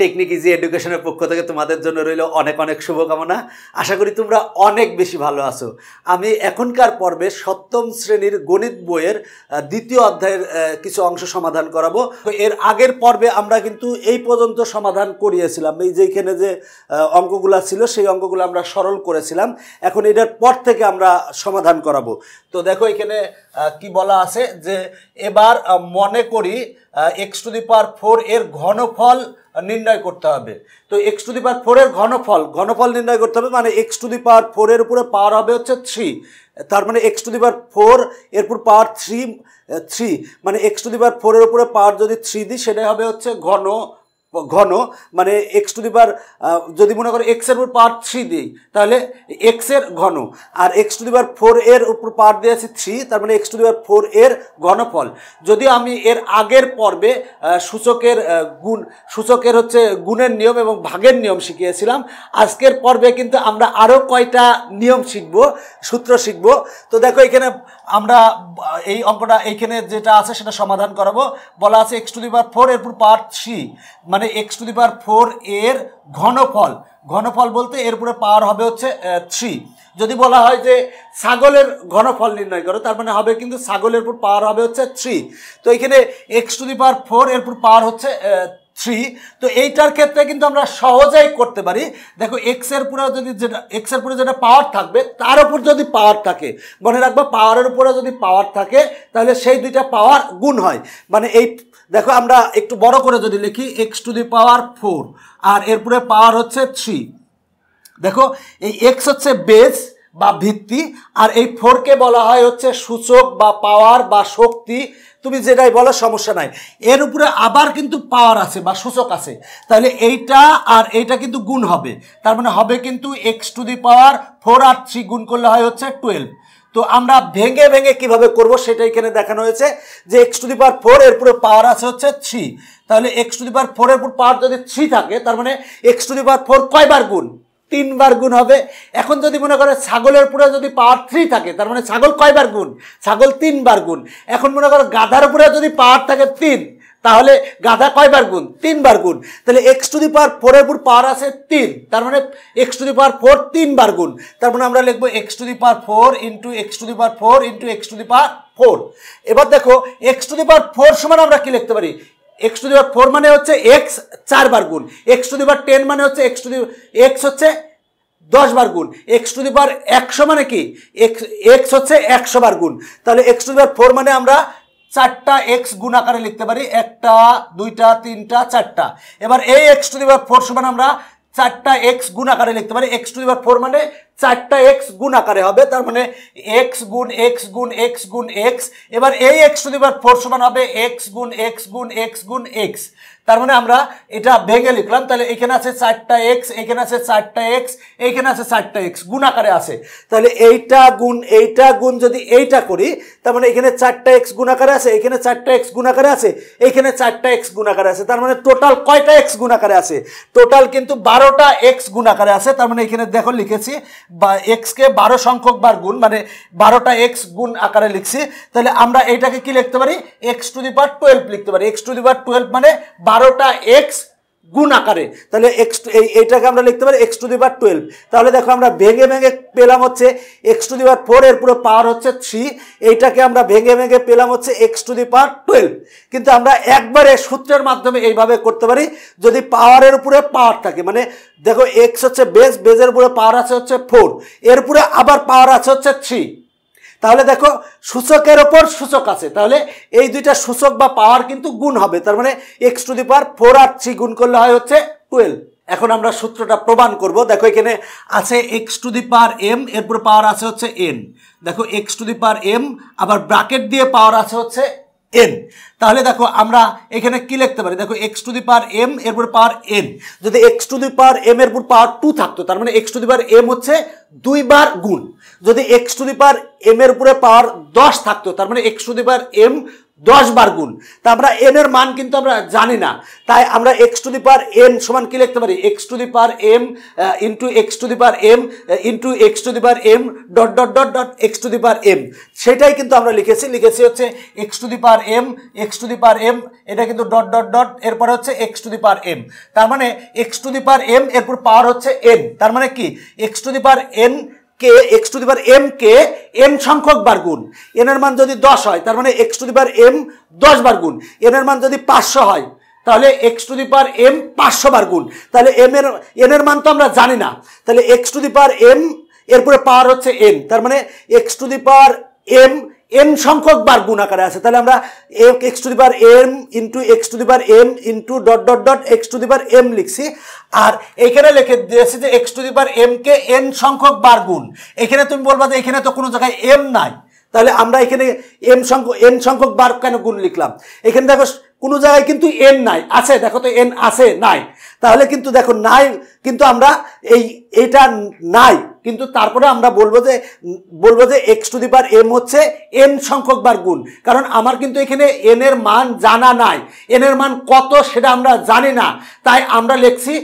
technique easy এডুকেশনের পক্ষ থেকে তোমাদের জন্য রইল অনেক অনেক শুভকামনা আশা করি তোমরা অনেক বেশি ভালো আছো আমি এখনকার পর্বে সপ্তম শ্রেণীর গণিত বইয়ের দ্বিতীয় অধ্যায়ের কিছু অংশ সমাধান করাবো এর আগের পর্বে আমরা কিন্তু এই পর্যন্ত সমাধান করিয়েছিলাম এই যেইখানে যে অঙ্কগুলো ছিল সেই অঙ্কগুলো আমরা সরল করেছিলাম এখন এটার পর থেকে আমরা সমাধান করাবো তো দেখো এখানে কি বলা আছে যে এবার মনে করি X to the power four এর ঘনফল নির্ণয় করতে হবে তো এক্স টু দি পাওয়ার এর ঘনফল ঘনফল নির্ণয় করতে হবে মানে এক্স টু দি পাওয়ার ফোরের উপরে পাওয়ার হবে হচ্ছে থ্রি তার মানে x to the power four এরপর পাওয়ার থ্রি থ্রি মানে এক্স টু দি পাওয়ার ফোরের উপরে পাওয়ার যদি থ্রি দিই সেটাই হবে হচ্ছে ঘন ঘন মানে এক্স টু দি পার যদি মনে করো এক্সের উপর পার থ্রি দিই তাহলে এক্সের ঘন আর X to the power four এর উপর পার দিয়ে আছে থ্রি তার মানে x to the power four এর ঘনফল যদি আমি এর আগের পর্বে সূচকের গুণ সূচকের হচ্ছে গুণের নিয়ম এবং ভাগের নিয়ম শিখিয়েছিলাম আজকের পর্বে কিন্তু আমরা আরও কয়টা নিয়ম শিখব সূত্র শিখব তো দেখো এখানে আমরা এই অঙ্কটা এইখানে যেটা আছে সেটা সমাধান করাবো বলা আছে x to the power four এর পার্ট থ্রি মানে x to the power four এর ঘনফল ঘনফল বলতে এর উপরে পাওয়ার হবে হচ্ছে থ্রি যদি বলা হয় যে ছাগলের ঘনফল নির্ণয় করো তার মানে হবে কিন্তু ছাগলের উপর পাওয়ার হবে হচ্ছে থ্রি তো এখানে x to the power four এর পাওয়ার হচ্ছে থ্রি তো এইটার ক্ষেত্রে কিন্তু আমরা সহজেই করতে পারি দেখো এক্সের উপরে যদি যেটা এক্সের উপরে যেটা পাওয়ার থাকবে তার উপর যদি পাওয়ার থাকে মনে রাখবো পাওয়ারের উপরে যদি পাওয়ার থাকে তাহলে সেই দুইটা পাওয়ার গুণ হয় মানে এই দেখো আমরা একটু বড় করে যদি লিখি x to the power four আর এরপরে পাওয়ার হচ্ছে থ্রি দেখো এই এক্স হচ্ছে বেস বা ভিত্তি আর এই ফোরকে বলা হয় হচ্ছে সূচক বা পাওয়ার বা শক্তি তুমি যেটাই বলো সমস্যা নাই এর উপরে আবার কিন্তু পাওয়ার আছে বা সূচক আছে তাহলে এইটা আর এইটা কিন্তু গুণ হবে তার মানে হবে কিন্তু x to the power four আর থ্রি গুণ করলে হয় হচ্ছে টুয়েলভ তো আমরা ভেঙে ভেঙে কিভাবে করব সেটা এখানে দেখানো হয়েছে যে x to the power four এর উপরে পাওয়ার আছে হচ্ছে থ্রি তাহলে x to the power four এর উপর পাওয়ার যদি থ্রি থাকে তার মানে x to the power four কয়বার গুণ তিনবার গুণ হবে এখন যদি মনে করে ছাগলের উপরে যদি পাওয়ার থ্রি থাকে তার মানে ছাগল কয়বার গুণ ছাগল তিনবার গুণ এখন মনে করো গাধার উপরে যদি পাওয়ার থাকে তিন তাহলে গাধা কয়বার গুণ তিনবার গুণ তাহলে এক্স টু দি পাওয়ার ফোরের উপর পাওয়ার আছে তিন তার মানে x to the power four তিনবার গুণ তার মানে আমরা লিখবো x to the power four into x to the power four into x to the power four এবার দেখো x to the power four সমান আমরা কি লিখতে পারি এক্স টু দিবার ফোর মানে হচ্ছে এক্স চারবার গুণ এক্স টু দিবার টেন মানে হচ্ছে এক্স টু দি এক্স হচ্ছে দশ বার গুণ এক্স টু দিবার একশো মানে কি এক্স এক্স হচ্ছে একশো বার গুণ তাহলে এক্স টু দিবার ফোর মানে আমরা চারটা এক্স গুণ আকারে লিখতে পারি একটা দুইটা তিনটা চারটা এবার এই এক্স টু দিবার পাওয়ার ফোর সমান আমরা চারটা এক্স গুণ আকারে লিখতে পারি এক্স টু দিবার ফোর মানে চারটা এক্স গুণ আকারে হবে তার মানে এক্স গুণ এক্স গুণ এক্স গুণ এক্স এবার এই এক্স টু দিবার ফোর সমান হবে এক্স গুণ এক্স গুণ এক্স গুণ এক্স তার মানে আমরা এটা ভেঙে লিখলাম তাহলে এখানে আছে চারটা এক্স এখানে আছে চারটা এক্স এইখানে আছে চারটা এক্স গুণ আকারে আছে তাহলে এইটা গুণ এইটা গুণ যদি এইটা করি তার মানে এখানে চারটা এক্স গুণ আকারে আছে এখানে চারটা এক্স গুণ আকারে আছে এখানে চারটা এক্স গুণ আকারে আছে তার মানে টোটাল কয়টা এক্স গুণ আকারে আছে টোটাল কিন্তু বারোটা এক্স গুণ আকারে আছে তার মানে এখানে দেখো লিখেছি বা এক্সকে বারো সংখ্যক বার গুণ মানে বারোটা এক্স গুণ আকারে লিখছি তাহলে আমরা এইটাকে কি লিখতে পারি x to the power twelve লিখতে পারি x to the power twelve মানে বারোটা এক্স গুণ আকারে তাহলে এক্স এই এইটাকে আমরা লিখতে পারি এক্স টু দি টুয়েলভ তাহলে দেখো আমরা ভেঙে ভেঙে পেলাম হচ্ছে এক্স টু দি ফোর এর পুরো পাওয়ার হচ্ছে থ্রি এইটাকে আমরা ভেঙে ভেঙে পেলাম হচ্ছে x to the power twelve কিন্তু আমরা একবারে সূত্রের মাধ্যমে এইভাবে করতে পারি যদি পাওয়ারের উপরে পাওয়ার থাকে মানে দেখো এক্স হচ্ছে বেস বেজের উপরে পাওয়ার আছে হচ্ছে ফোর এর উপরে আবার পাওয়ার আছে হচ্ছে থ্রি তাহলে দেখো সূচকের ওপর সূচক আছে তাহলে এই দুইটা সূচক বা পাওয়ার কিন্তু গুণ হবে তার মানে x to the power four আর থ্রি গুণ করলে হয় হচ্ছে টুয়েলভ এখন আমরা সূত্রটা প্রমাণ করব দেখো এখানে আছে x to the power m এরপর পাওয়ার আছে হচ্ছে এন দেখো x to the power m আবার ব্রাকেট দিয়ে পাওয়ার আছে হচ্ছে এন তাহলে দেখো আমরা এখানে কি লিখতে পারি দেখো x to the power m এরপর পাওয়ার এন যদি x to the power m এরপর পাওয়ার টু থাকতো তার মানে x to the power m হচ্ছে দুইবার গুণ যদি x to the power m এর উপরে পাওয়ার দশ থাকতো তার মানে x to the power m দশ বার গুণ তা আমরা এন এর মান কিন্তু আমরা জানি না তাই আমরা x to the power n সমান কি লিখতে পারি x to the power m into x to the power m into x to the power m dot dot dot dot x to the power m সেটাই কিন্তু আমরা লিখেছি লিখেছি হচ্ছে x to the power m x to the power m এটা কিন্তু dot dot dot এরপরে হচ্ছে x to the power m তার মানে x to the power m এরপর পাওয়ার হচ্ছে এন তার মানে কি x to the power n কে এক্স টু দিবার এম কে এম সংখ্যক বার গুণ এন এর মান যদি দশ হয় তার মানে এক্স টু দিবার এম দশ বার গুণ এন এর মান যদি পাঁচশো হয় তাহলে এক্স টু দিপার এম পাঁচশো বার গুণ তাহলে এম এর এন এর মান তো আমরা জানি না তাহলে এক্স টু দিপার এম এরপরে পাওয়ার হচ্ছে এন তার মানে x to the power m m সংখ্যক বার গুণ আকারে আছে তাহলে আমরা x to the power m into x to the power m into dot dot dot x to the power m লিখছি আর এখানে লিখে দিয়েছি যে x to the power MK N সংখ্যক বার গুণ এখানে তুমি বলবা যে এখানে তো কোনো জায়গায় এম নাই তাহলে আমরা এখানে এম সংখ্যক এন সংখ্যক বার কেন গুণ লিখলাম এখানে দেখো কোনো জায়গায় কিন্তু এন নাই আছে দেখো তো এন আছে নাই তাহলে কিন্তু দেখো নাই কিন্তু আমরা এই এটা নাই কিন্তু তারপরে আমরা বলবো যে বলবো যে x to the power m হচ্ছে এন সংখ্যক বার গুণ কারণ আমার কিন্তু এখানে এন এর মান জানা নাই এন এর মান কত সেটা আমরা জানি না তাই আমরা লিখছি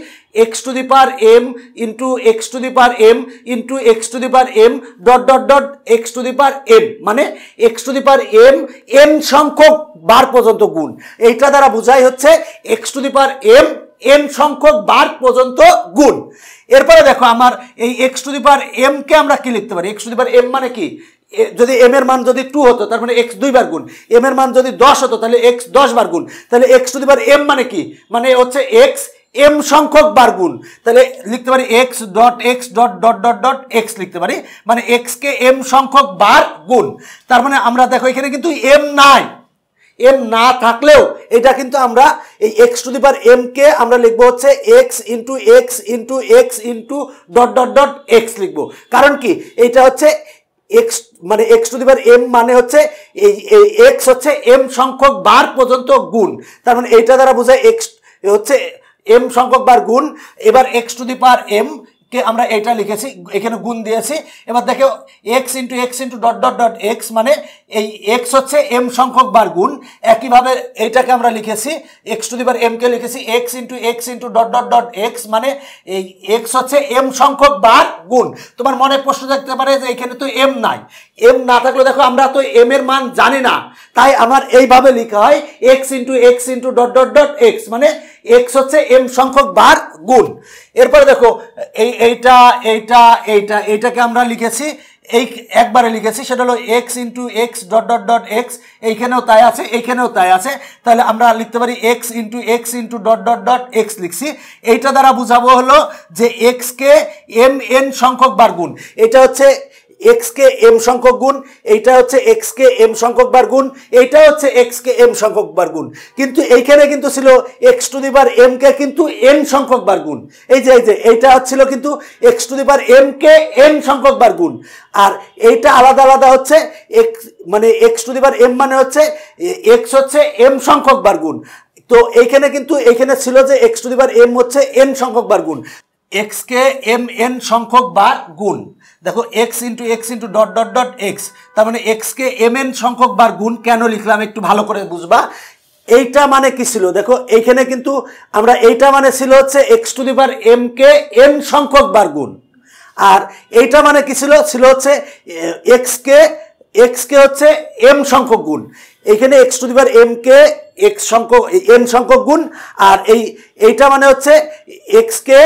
x to the power m into x to the power m into x to the power m dot dot dot x to the power m মানে x to the power m m সংখ্যক বার পর্যন্ত গুণ এইটা দ্বারা বোঝাই হচ্ছে x to the power m m সংখ্যক বার পর্যন্ত গুণ এরপরে দেখো আমার এই এক্স টু দি পাওয়ার এমকে আমরা কি লিখতে পারি x to the power m মানে কি যদি এম এর মান যদি টু হতো তার মানে এক্স দুইবার গুণ এম এর মান যদি দশ হতো তাহলে এক্স দশ বার গুণ তাহলে x to the power m মানে কি মানে হচ্ছে এক্স এম সংখ্যক বার গুণ তাহলে লিখতে পারি x dot x dot dot dot dot x লিখতে পারি মানে এক্সকে এম সংখ্যক বার গুণ তার মানে আমরা দেখো এখানে কিন্তু এম নাই এম না থাকলেও এটা কিন্তু আমরা এই এক্স টু দি পার এমকে আমরা লিখবো হচ্ছে x into x into x into dot dot dot x লিখবো কারণ কি এইটা হচ্ছে এক্স মানে এক্স টু দিবার এম মানে হচ্ছে এই এক্স হচ্ছে এম সংখ্যক বার পর্যন্ত গুণ তার মানে এইটা দ্বারা বোঝায় এক্স হচ্ছে এম সংখ্যক বার গুণ এবার x to the power m কে আমরা এটা লিখেছি এখানে গুণ দিয়েছি এবার দেখো x into x into dot dot dot x মানে এই এক্স হচ্ছে এম সংখ্যক বার গুণ একইভাবে এইটাকে আমরা লিখেছি এক্স টু দিবার এমকে লিখেছি x into x into dot dot dot x মানে এই এক্স হচ্ছে এম সংখ্যক বার গুণ তোমার মনে প্রশ্ন থাকতে পারে যে এখানে তো এম নাই এম না থাকলে দেখো আমরা তো এম এর মান জানি না তাই আমার এইভাবে লেখা হয় x into x into dot dot dot x মানে এক্স হচ্ছে এম সংখ্যক বার গুণ এরপরে দেখো এই এইটা এইটা এইটা এইটাকে আমরা লিখেছি এই একবারে লিখেছি সেটা হলো x into x dot dot dot x এইখানেও তাই আছে এইখানেও তাই আছে তাহলে আমরা লিখতে পারি x into x into dot dot dot x লিখছি এইটা দ্বারা বোঝাবো হলো যে এক্সকে এম এন সংখ্যক বার গুণ এটা হচ্ছে এক্স কে এম সংখ্যক গুণ এইটা হচ্ছে এক্স কে এম সংখ্যক বার গুণ এইটা হচ্ছে এক্স কে এম সংখ্যক বার গুণ কিন্তু এইখানে কিন্তু ছিল এক্স টু দি বার কে কিন্তু এন সংখ্যক বার গুণ এই যে এই যে এইটা হচ্ছিল কিন্তু এক্স টু দি বার কে এন সংখ্যক বার গুণ আর এইটা আলাদা আলাদা হচ্ছে এক্স মানে x to the power m মানে হচ্ছে এক্স হচ্ছে এম সংখ্যক বার গুণ তো এইখানে কিন্তু এইখানে ছিল যে x to the power m হচ্ছে এন সংখ্যক বার গুণ এক্স কে এম এন সংখ্যক বার গুণ দেখো x into x into dot dot dot x তার মানে এক্স কে এম এন সংখ্যক বার গুণ কেন লিখলাম একটু ভালো করে বুঝবা এইটা মানে কি ছিল দেখো এইখানে কিন্তু আমরা এইটা মানে ছিল হচ্ছে x to the power m কে এন সংখ্যক বার গুণ আর এইটা মানে কি ছিল ছিল হচ্ছে এক্স কে এক্স কে হচ্ছে এম সংখ্যক গুণ এইখানে x to the power m কে এক্স সংখ্যক এম সংখ্যক গুণ আর এই এইটা মানে হচ্ছে এক্স কে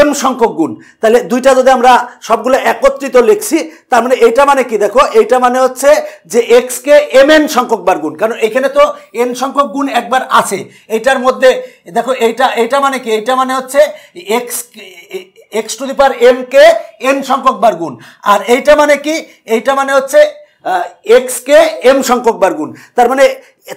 এম সংখ্যক গুণ তাহলে দুইটা যদি আমরা সবগুলো একত্রিত লিখছি তার মানে এইটা মানে কি দেখো এইটা মানে হচ্ছে যে এক্স কে এম এন সংখ্যক বার গুণ কারণ এখানে তো এন সংখ্যক গুণ একবার আছে এটার মধ্যে দেখো এইটা এইটা মানে কি এইটা মানে হচ্ছে x x to the power m কে এন সংখ্যক বার গুণ আর এইটা মানে কি এইটা মানে হচ্ছে এক্স কে এম সংখ্যক বার গুণ তার মানে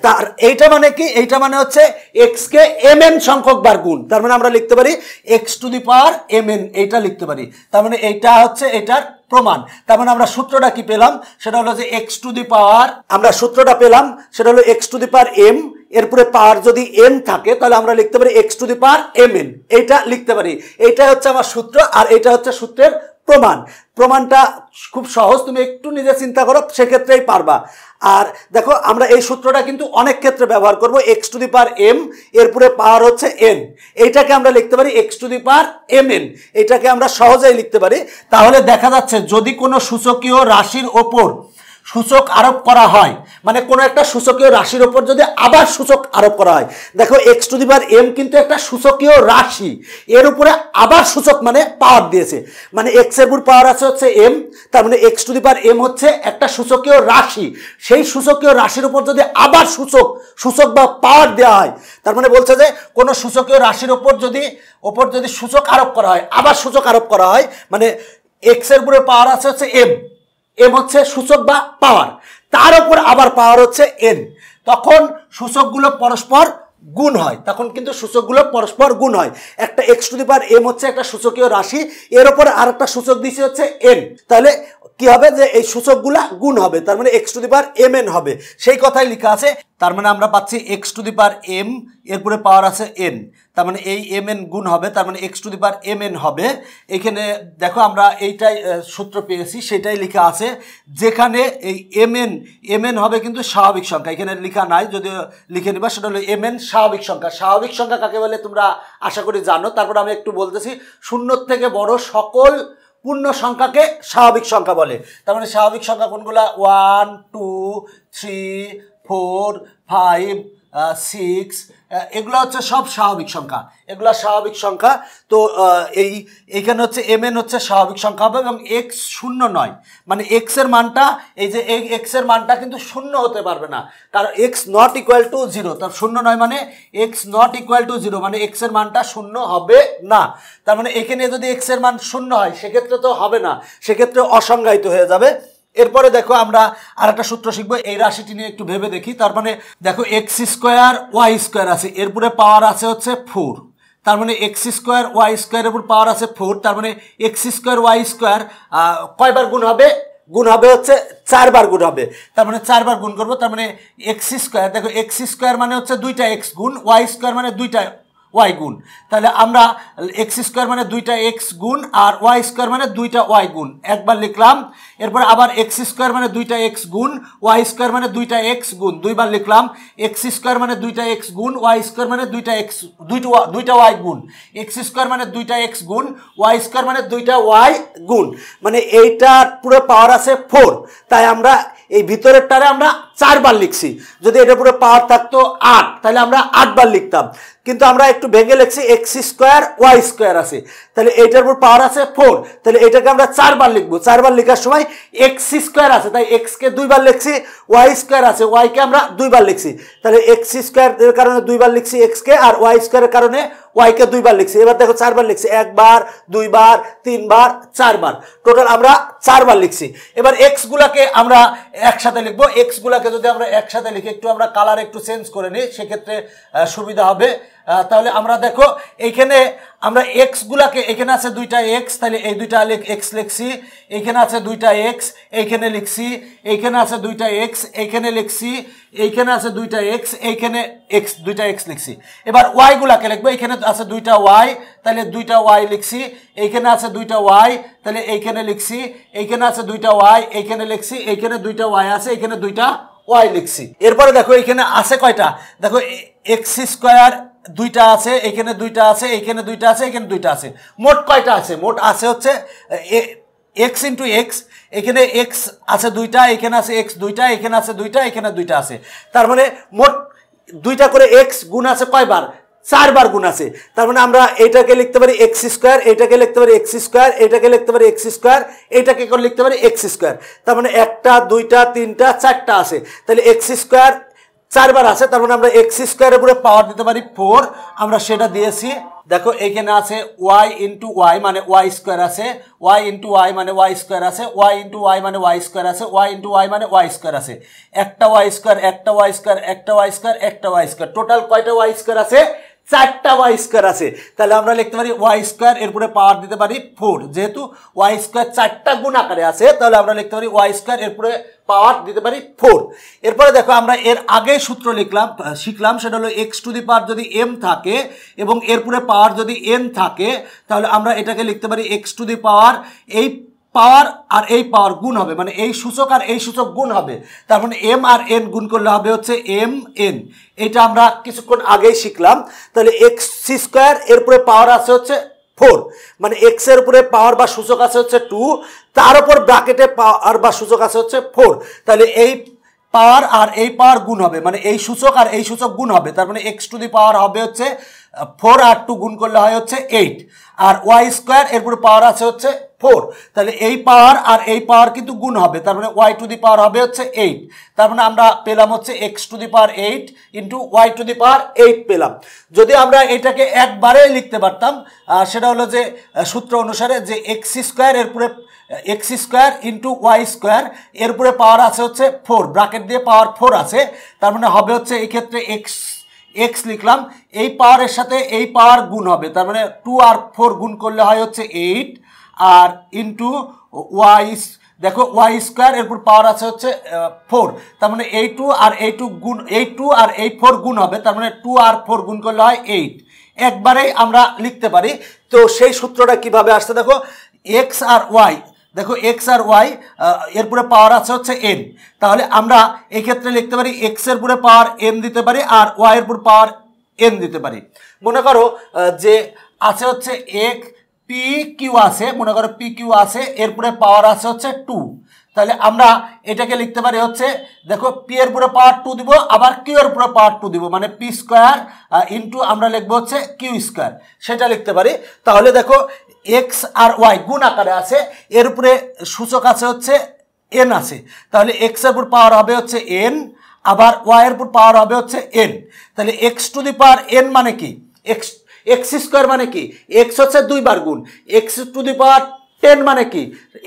তার এইটা মানে কি এইটা মানে হচ্ছে এক্স কে এম এন সংখ্যক বার গুণ তার মানে আমরা লিখতে পারি x to the power m n এইটা লিখতে পারি তার মানে এইটা হচ্ছে এটার প্রমাণ তার মানে আমরা সূত্রটা কি পেলাম সেটা হলো যে এক্স টু দি পাওয়ার আমরা সূত্রটা পেলাম সেটা হলো x to the power m এরপরে পাওয়ার যদি এন থাকে তাহলে আমরা লিখতে পারি x to the power m n এইটা লিখতে পারি এইটা হচ্ছে আমার সূত্র আর এটা হচ্ছে সূত্রের প্রমাণ প্রমাণটা খুব সহজ তুমি একটু নিজে চিন্তা করো সেক্ষেত্রেই পারবা আর দেখো আমরা এই সূত্রটা কিন্তু অনেক ক্ষেত্রে ব্যবহার করব x to the power m এরপরে পাওয়ার হচ্ছে এন এইটাকে আমরা লিখতে পারি x to the power m n এটাকে আমরা সহজেই লিখতে পারি তাহলে দেখা যাচ্ছে যদি কোনো সূচকীয় রাশির ওপর সূচক আরোপ করা হয় মানে কোনো একটা সূচকীয় রাশির ওপর যদি আবার সূচক আরোপ করা হয় দেখো এক্স টু দিবার এম কিন্তু একটা সূচকীয় রাশি এর উপরে আবার সূচক মানে পাওয়ার দিয়েছে মানে এক্সের উপর পাওয়ার আছে হচ্ছে এম তার মানে এক্স টু দিবার এম হচ্ছে একটা সূচকীয় রাশি সেই সূচকীয় রাশির উপর যদি আবার সূচক সূচক বা পাওয়ার দেওয়া হয় তার মানে বলছে যে কোনো সূচকীয় রাশির ওপর যদি ওপর যদি সূচক আরোপ করা হয় আবার সূচক আরোপ করা হয় মানে এক্সের উপরে পাওয়ার আছে হচ্ছে এম এম হচ্ছে সূচক বা পাওয়ার তার উপর আবার পাওয়ার হচ্ছে এন তখন সূচকগুলো পরস্পর গুণ হয় তখন কিন্তু সূচকগুলো পরস্পর গুণ হয় একটা x to the power m হচ্ছে একটা সূচকীয় রাশি এর ওপর আর একটা সূচক দিচ্ছে হচ্ছে এন তাহলে কি হবে যে এই সূচকগুলো গুণ হবে তার মানে x to the power m n হবে সেই কথাই লেখা আছে তার মানে আমরা পাচ্ছি x to the power m এরপরে পাওয়ার আছে এন তার মানে এই এম এন গুণ হবে তার মানে x to the power m n হবে এখানে দেখো আমরা এইটাই সূত্র পেয়েছি সেটাই লেখা আছে যেখানে এই এম এন এম এন হবে কিন্তু স্বাভাবিক সংখ্যা এখানে লেখা নাই যদি লিখে নিবা সেটা হলো এম এন স্বাভাবিক সংখ্যা স্বাভাবিক সংখ্যা কাকে বলে তোমরা আশা করি জানো তারপর আমি একটু বলতেছি শূন্যর থেকে বড় সকল পূর্ণ সংখ্যাকে স্বাভাবিক সংখ্যা বলে তার মানে স্বাভাবিক সংখ্যা কোনগুলো one two three four five six এগুলো হচ্ছে সব স্বাভাবিক সংখ্যা এগুলো স্বাভাবিক সংখ্যা তো এই এখানে হচ্ছে এম এন হচ্ছে স্বাভাবিক সংখ্যা হবে এবং এক্স শূন্য নয় মানে এক্সের মানটা এই যে এক্সের মানটা কিন্তু শূন্য হতে পারবে না কারণ x not equal to zero তার শূন্য নয় মানে x not equal to zero মানে এক্সের মানটা শূন্য হবে না তার মানে এখানে যদি এক্সের মান শূন্য হয় সেক্ষেত্রে তো হবে না সেক্ষেত্রে অসংজ্ঞায়িত হয়ে যাবে এরপরে দেখো আমরা আর একটা সূত্র শিখবো এই রাশিটি নিয়ে একটু ভেবে দেখি তার মানে দেখো এক্স স্কোয়ার ওয়াই স্কোয়ার আছে এরপরে পাওয়ার আছে হচ্ছে ফোর তার মানে এক্স স্কোয়ার ওয়াই স্কোয়ারের উপর পাওয়ার আছে ফোর তার মানে এক্স স্কোয়ার ওয়াই স্কোয়ার কয়বার গুণ হবে গুণ হবে হচ্ছে চারবার গুণ হবে তার মানে চারবার গুণ করবো তার মানে এক্স স্কোয়ার দেখো এক্স স্কোয়ার মানে হচ্ছে দুইটা এক্স গুণ ওয়াই স্কোয়ার মানে দুইটা ওয়াই গুণ তাহলে আমরা এক্স স্কোয়ার মানে দুইটা এক্স গুণ আর ওয়াই স্কোয়ার মানে দুইটা ওয়াই গুণ একবার লিখলাম এরপর আবার এক্স স্কোয়ার মানে দুইটা এক্স গুণ ওয়াই স্কোয়ার মানে দুইটা এক্স গুণ দুইবার লিখলাম এক্স স্কোয়ার মানে দুইটা এক্স গুণ ওয়াই স্কোয়ার মানে দুইটা এক্স দুইটা দুইটা ওয়াই গুণ এক্স স্কোয়ার মানে দুইটা এক্স গুণ ওয়াই স্কোয়ার মানে দুইটা ওয়াই গুণ মানে এইটার পুরো পাওয়ার আছে ফোর তাই আমরা এই ভিতরেরটারে আমরা চারবার লিখছি যদি এটার উপরে পাওয়ার থাকতো আট তাহলে আমরা আটবার লিখতাম কিন্তু আমরা একটু ভেঙে লিখছি এক্স স্কোয়ার ওয়াই স্কোয়ার আছে তাহলে এটার উপর পাওয়ার আছে ফোর তাহলে এটাকে আমরা চারবার লিখবো চারবার লেখার সময় এক্স স্কোয়ার আছে তাই এক্সকে দুইবার লিখছি ওয়াই স্কোয়ার আছে ওয়াইকে আমরা দুইবার লিখছি তাহলে এক্স স্কোয়ারের কারণে দুইবার লিখছি এক্সকে আর ওয়াই স্কোয়ারের কারণে ওয়াইকে দুইবার লিখছি এবার দেখো চারবার লিখছি একবার দুইবার তিনবার চারবার টোটাল আমরা চারবার লিখছি এবার এক্সগুলাকে আমরা একসাথে লিখবো এক্সগুলাকে যদি আমরা একসাথে লিখি একটু আমরা কালার একটু চেঞ্জ করে নিই সেক্ষেত্রে সুবিধা হবে তাহলে আমরা দেখো এইখানে আমরা এক্সগুলাকে এখানে আছে দুইটা এক্স তাহলে এই দুইটা এক্স লিখছি এইখানে আছে দুইটা এক্স এইখানে লিখছি এইখানে আছে দুইটা এক্স এইখানে লিখছি এইখানে আছে দুইটা এক্স এইখানে এক্স দুইটা এক্স লিখছি এবার ওয়াইগুলাকে লিখবো এখানে আছে দুইটা ওয়াই তাহলে দুইটা ওয়াই লিখছি এইখানে আছে দুইটা ওয়াই তাহলে এইখানে লিখছি এইখানে আছে দুইটা ওয়াই এইখানে লিখছি এইখানে দুইটা ওয়াই আছে এইখানে দুইটা ওয়াই লিখছি এরপরে দেখো এখানে আছে কয়টা দেখো এক্স স্কোয়ার দুইটা আছে এখানে দুইটা আছে এখানে দুইটা আছে এখানে দুইটা আছে মোট কয়টা আছে মোট আছে হচ্ছে এক্স ইন্টু এক্স এখানে এক্স আছে দুইটা এখানে আছে এক্স দুইটা এখানে আছে দুইটা এখানে দুইটা আছে তার মানে মোট দুইটা করে এক্স গুণ আছে কয়বার চারবার গুণ আছে তার মানে আমরা এটাকে লিখতে পারি এক্স স্কোয়ার এটাকে লিখতে পারি এক্স স্কোয়ার এটাকে লিখতে পারি এক্স স্কোয়ার এটাকে লিখতে পারি এক্স স্কোয়ার তার মানে একটা দুইটা তিনটা চারটা আছে তাহলে এক্স স্কোয়ার চারবার আছে তার মানে আমরা এক্স স্কোয়ারের উপরে পাওয়ার দিতে পারি ফোর আমরা সেটা দিয়েছি দেখো এখানে আছে ওয়াই ইন্টু ওয়াই মানে ওয়াই স্কোয়ার আছে ওয়াই ইন্টু ওয়াই মানে ওয়াই স্কোয়ার আছে ওয়াই ইন্টু ওয়াই মানে ওয়াই স্কোয়ার আছে ওয়াই ইন্টু ওয়াই মানে ওয়াই স্কোয়ার আছে একটা ওয়াই স্কোয়ার একটা ওয়াই স্কোয়ার একটা ওয়াই স্কোয়ার একটা ওয়াই স্কোয়ার টোটাল কয়টা ওয়াই স্কোয়ার আছে চারটা ওয়াই স্কোয়ার আছে তাহলে আমরা লিখতে পারি ওয়াই স্কোয়ার এরপরে পাওয়ার দিতে পারি ফোর যেহেতু ওয়াই স্কোয়ার চারটা গুণ আকারে আছে তাহলে আমরা লিখতে পারি ওয়াই স্কোয়ার এরপরে পাওয়ার দিতে পারি ফোর এরপরে দেখো আমরা এর আগে সূত্র লিখলাম শিখলাম সেটা হলো এক্স টু দি পাওয়ার যদি এম থাকে এবং এরপরে পাওয়ার যদি এন থাকে তাহলে আমরা এটাকে লিখতে পারি এক্স টু দি পাওয়ার এই পাওয়ার আর এই পাওয়ার গুণ হবে মানে এই সূচক আর এই সূচক গুণ হবে তার মানে এম আর এন গুণ করলে হবে হচ্ছে এম এন এটা আমরা কিছুক্ষণ আগেই শিখলাম তাহলে এক্স সি স্কোয়ার এরপরে পাওয়ার আছে হচ্ছে ফোর মানে এক্স এর উপরে পাওয়ার বা সূচক আছে হচ্ছে টু তার উপর ব্রাকেটে পাওয়ার বা সূচক আছে হচ্ছে ফোর তাহলে এই পাওয়ার আর এই পাওয়ার গুণ হবে মানে এই সূচক আর এই সূচক গুণ হবে তার মানে এক্স টু দি পাওয়ার হবে হচ্ছে ফোর আর টু গুণ করলে হয় হচ্ছে এইট আর ওয়াই স্কোয়ার এরপরে পাওয়ার আছে হচ্ছে ফোর তাহলে এই পাওয়ার আর এই পাওয়ার কিন্তু গুণ হবে তার মানে ওয়াই টু দি পাওয়ার হবে হচ্ছে এইট তার মানে আমরা পেলাম হচ্ছে x to the power eight into y to the power eight পেলাম যদি আমরা এটাকে একবারে লিখতে পারতাম সেটা হলো যে সূত্র অনুসারে যে এক্স স্কোয়ার এরপরে x square into y square এরপরে পাওয়ার আছে হচ্ছে ফোর ব্রাকেট দিয়ে পাওয়ার ফোর আছে তার মানে হবে হচ্ছে এক্ষেত্রে এক্স এক্স লিখলাম এই পাওয়ারের সাথে এই পাওয়ার গুণ হবে তার মানে টু আর ফোর গুণ করলে হয় হচ্ছে এইট আর ইন্টু ওয়াই দেখো ওয়াই স্কোয়ার এরপর পাওয়ার আছে হচ্ছে ফোর তার মানে এই টু আর এই টু গুণ এই টু আর এই ফোর গুণ হবে তার মানে টু আর ফোর গুণ করলে হয় এইট একবারেই আমরা লিখতে পারি তো সেই সূত্রটা কিভাবে আসছে দেখো এক্স আর ওয়াই দেখো এক্স আর ওয়াই এর পুরে পাওয়ার আছে হচ্ছে এন তাহলে আমরা এক্ষেত্রে লিখতে পারি এক্সের পুরে পাওয়ার এন দিতে পারি আর ওয়াই এর পুরে পাওয়ার এন দিতে পারি মনে করো যে আছে হচ্ছে এক পি কিউ আছে মনে করো পি কিউ আছে এরপরে পাওয়ার আছে হচ্ছে টু তাহলে আমরা এটাকে লিখতে পারি হচ্ছে দেখো পি এর পুরো পাওয়ার টু দিব আবার কিউ এর পুরো পাওয়ার টু দিব মানে পি স্কোয়ার ইন্টু আমরা লিখবো হচ্ছে কিউ স্কোয়ার সেটা লিখতে পারি তাহলে দেখো এক্স আর ওয়াই গুণ আকারে আছে এর উপরে সূচক আছে হচ্ছে এন আছে তাহলে এক্স এর উপর পাওয়ার হবে হচ্ছে এন আবার ওয়াই এর উপর পাওয়ার হবে হচ্ছে এন তাহলে x to the power n মানে কি এক্স এক্স স্কোয়ার মানে কি এক্স হচ্ছে দুইবার গুণ x to the power ten মানে কি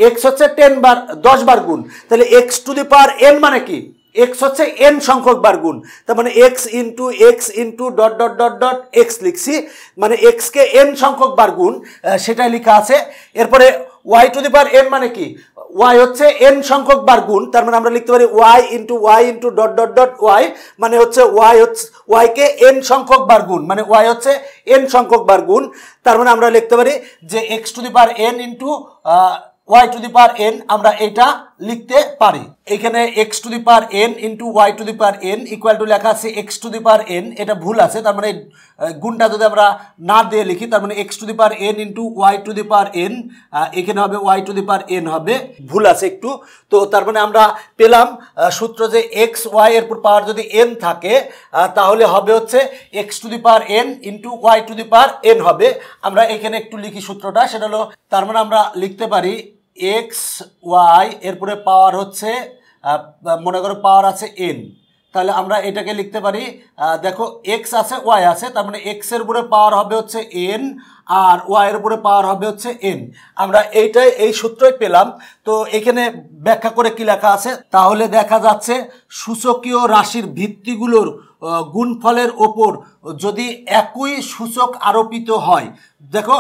এক্স হচ্ছে টেন বার দশ বার গুণ তাহলে x to the power n মানে কি এক্স হচ্ছে এন সংখ্যক বার গুণ তার মানে x into x into dot dot dot dot x লিখছি মানে এক্সকে এন সংখ্যক বার গুণ সেটাই লেখা আছে এরপরে y to the power n মানে কি ওয়াই হচ্ছে এন সংখ্যক বার গুণ তার মানে আমরা লিখতে পারি y into y into dot dot dot y মানে হচ্ছে ওয়াই হচ্ছে ওয়াইকে এন সংখ্যক বার গুণ মানে ওয়াই হচ্ছে এন সংখ্যক বার গুণ তার মানে আমরা লিখতে পারি যে x to the power n into y to the power n আমরা এটা লিখতে পারি এখানে x to the power n into y to the power n equal to লেখা আছে x to the power n এটা ভুল আছে তার মানে গুণটা যদি আমরা না দিয়ে লিখি তার মানে x to the power n into y to the power n এখানে হবে y to the power n হবে ভুল আছে একটু তো তার মানে আমরা পেলাম সূত্র যে এক্স ওয়াই এর পাওয়ার যদি এন থাকে তাহলে হবে হচ্ছে x to the power n into y to the power n হবে আমরা এখানে একটু লিখি সূত্রটা সেটা হলো তার মানে আমরা লিখতে পারি এক্স ওয়াই এরপরে পাওয়ার হচ্ছে মনে করো পাওয়ার আছে এন তাহলে আমরা এটাকে লিখতে পারি দেখো এক্স আছে ওয়াই আছে তার মানে এক্সের উপরে পাওয়ার হবে হচ্ছে এন আর ওয়াইয়ের উপরে পাওয়ার হবে হচ্ছে এন আমরা এইটাই এই সূত্রই পেলাম তো এখানে ব্যাখ্যা করে কি লেখা আছে তাহলে দেখা যাচ্ছে সূচকীয় রাশির ভিত্তিগুলোর গুণফলের ওপর যদি একই সূচক আরোপিত হয় দেখো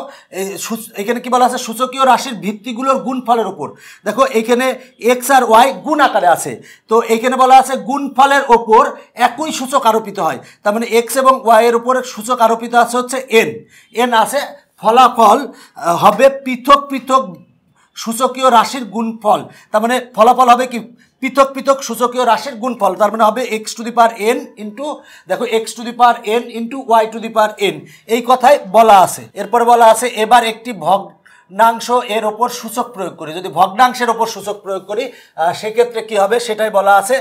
এখানে কি বলা আছে সূচকীয় রাশির ভিত্তিগুলোর গুণফলের ওপর দেখো এখানে এক্স আর ওয়াই গুণ আকারে আছে তো এখানে বলা আছে গুণফলের ওপর একই সূচক আরোপিত হয় তার মানে এক্স এবং ওয়াইয়ের ওপর সূচক আরোপিত আছে হচ্ছে এন এন আছে ফলাফল হবে পৃথক পৃথক সূচকীয় রাশির গুণফল তার মানে ফলাফল হবে কি পৃথক পৃথক সূচকীয় রাশির গুণফল তার মানে হবে x to the power n into দেখো x to the power n into y to the power n এই কথাই বলা আছে এরপরে বলা আছে এবার একটি ভগ ভগ্নাংশ এর ওপর সূচক প্রয়োগ করি যদি ভগ্নাংশের ওপর সূচক প্রয়োগ করি সেক্ষেত্রে কি হবে সেটাই বলা আছে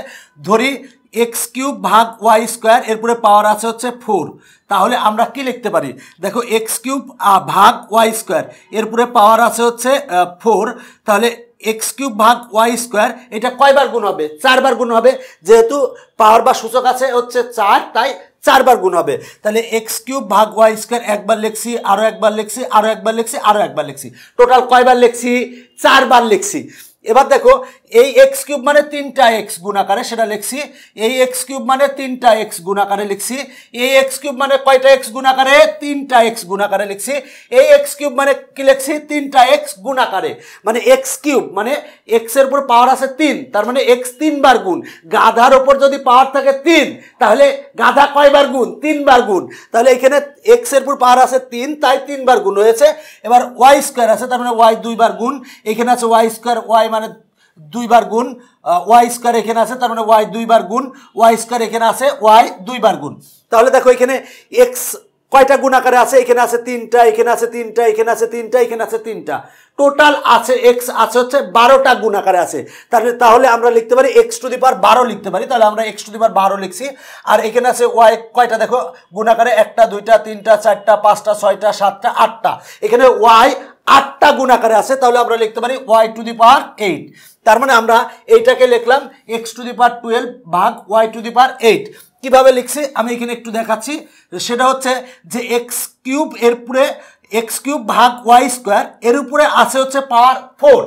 ধরি এক্স কিউব ভাগ ওয়াই স্কোয়ার এরপরে পাওয়ার আছে হচ্ছে ফোর তাহলে আমরা কি লিখতে পারি দেখো এক্স কিউব ভাগ ওয়াই স্কোয়ার এরপরে পাওয়ার আছে হচ্ছে ফোর তাহলে এক্স কিউব ভাগ ওয়াই স্কোয়ার এটা কয়বার গুণ হবে চারবার গুণ হবে যেহেতু পাওয়ার বা সূচক আছে হচ্ছে চার তাই চারবার গুণ হবে তাহলে এক্স কিউব ভাগ ওয়াই স্কোয়ার একবার লিখছি আরও একবার লিখছি আরও একবার লিখছি আরও একবার লিখছি টোটাল কয়বার লিখছি চারবার লিখছি এবার দেখো এই এক্স কিউব মানে তিনটা এক্স গুণাকারে সেটা লিখছি এই এক্স কিউব মানে তিনটা এক্স গুণাকারে লিখছি এই এক্স কিউব মানে কয়টা এক্স গুণাকারে তিনটা এক্স গুণাকারে লিখছি এই এক্স কিউব মানে কি লিখছি তিনটা এক্স গুণাকারে মানে এক্স কিউব মানে এক্সের উপর পাওয়ার আছে তিন তার মানে এক্স তিনবার গুণ গাধার ওপর যদি পাওয়ার থাকে তিন তাহলে গাধা কয়বার গুণ তিনবার গুণ তাহলে এখানে এক্সের উপর পাওয়ার আছে তিন তাই তিনবার গুণ হয়েছে এবার ওয়াই স্কোয়ার আছে তার মানে ওয়াই দুইবার গুণ এখানে আছে ওয়াই স্কোয়ার ওয়াই মানে দুইবার গুণ ওয়াই স্কোয়ার এখানে আছে তার মানে ওয়াই দুইবার গুণ ওয়াই স্কোয়ার এখানে আছে ওয়াই দুইবার গুণ তাহলে দেখো এখানে এক্স কয়টা গুণ আকারে আছে এখানে আছে তিনটা এখানে আছে তিনটা এখানে আছে তিনটা এখানে আছে তিনটা টোটাল আছে এক্স আছে হচ্ছে বারোটা গুণ আকারে আছে তাহলে মানে তাহলে আমরা লিখতে পারি এক্স টু দি পার বারো লিখতে পারি তাহলে আমরা এক্স টু দি পার বারো লিখছি আর এখানে আছে ওয়াই কয়টা দেখো গুণ আকারে একটা দুইটা তিনটা চারটা পাঁচটা ছয়টা সাতটা আটটা এখানে ওয়াই আটটা গুণ আকারে আছে তাহলে আমরা লিখতে পারি y to the power eight তার মানে আমরা এইটাকে লিখলাম x to the power twelve ভাগ y to the power eight কীভাবে লিখছি আমি এখানে একটু দেখাচ্ছি সেটা হচ্ছে যে এক্স কিউব এর পরে এক্স কিউব ভাগ ওয়াই স্কোয়ার এর উপরে আছে হচ্ছে পাওয়ার ফোর